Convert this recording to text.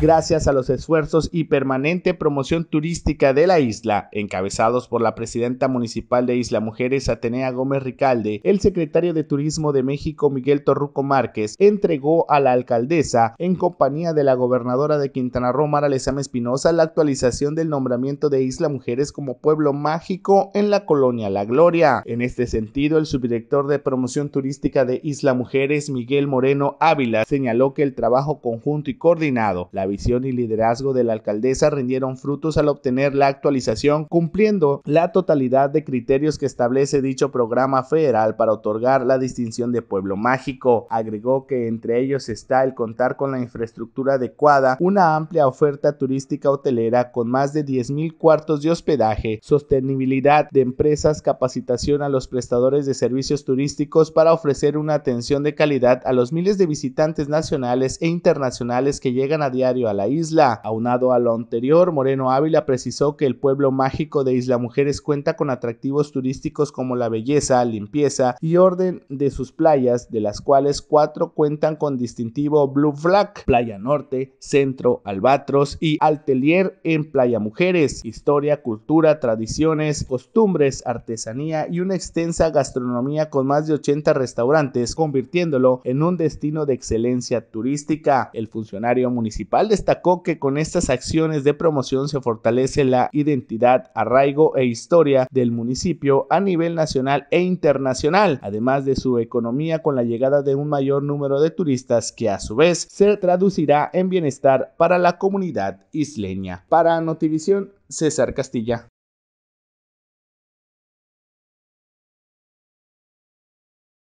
Gracias a los esfuerzos y permanente promoción turística de la isla, encabezados por la presidenta municipal de Isla Mujeres Atenea Gómez Ricalde, el secretario de Turismo de México Miguel Torruco Márquez entregó a la alcaldesa, en compañía de la gobernadora de Quintana Roo Mara Lezama Espinosa, la actualización del nombramiento de Isla Mujeres como pueblo mágico en la colonia La Gloria. En este sentido, el subdirector de promoción turística de Isla Mujeres, Miguel Moreno Ávila, señaló que el trabajo conjunto y coordinado, la visión y liderazgo de la alcaldesa rindieron frutos al obtener la actualización cumpliendo la totalidad de criterios que establece dicho programa federal para otorgar la distinción de pueblo mágico. Agregó que entre ellos está el contar con la infraestructura adecuada, una amplia oferta turística hotelera con más de 10.000 cuartos de hospedaje, sostenibilidad de empresas, capacitación a los prestadores de servicios turísticos para ofrecer una atención de calidad a los miles de visitantes nacionales e internacionales que llegan a diario a la isla. Aunado a lo anterior, Moreno Ávila precisó que el pueblo mágico de Isla Mujeres cuenta con atractivos turísticos como la belleza, limpieza y orden de sus playas, de las cuales cuatro cuentan con distintivo Blue Flag, Playa Norte, Centro, Albatros y Altelier en Playa Mujeres. Historia, cultura, tradiciones, costumbres, artesanía y una extensa gastronomía con más de 80 restaurantes, convirtiéndolo en un destino de excelencia turística. El funcionario municipal destacó que con estas acciones de promoción se fortalece la identidad, arraigo e historia del municipio a nivel nacional e internacional, además de su economía con la llegada de un mayor número de turistas que a su vez se traducirá en bienestar para la comunidad isleña. Para Notivisión, César Castilla.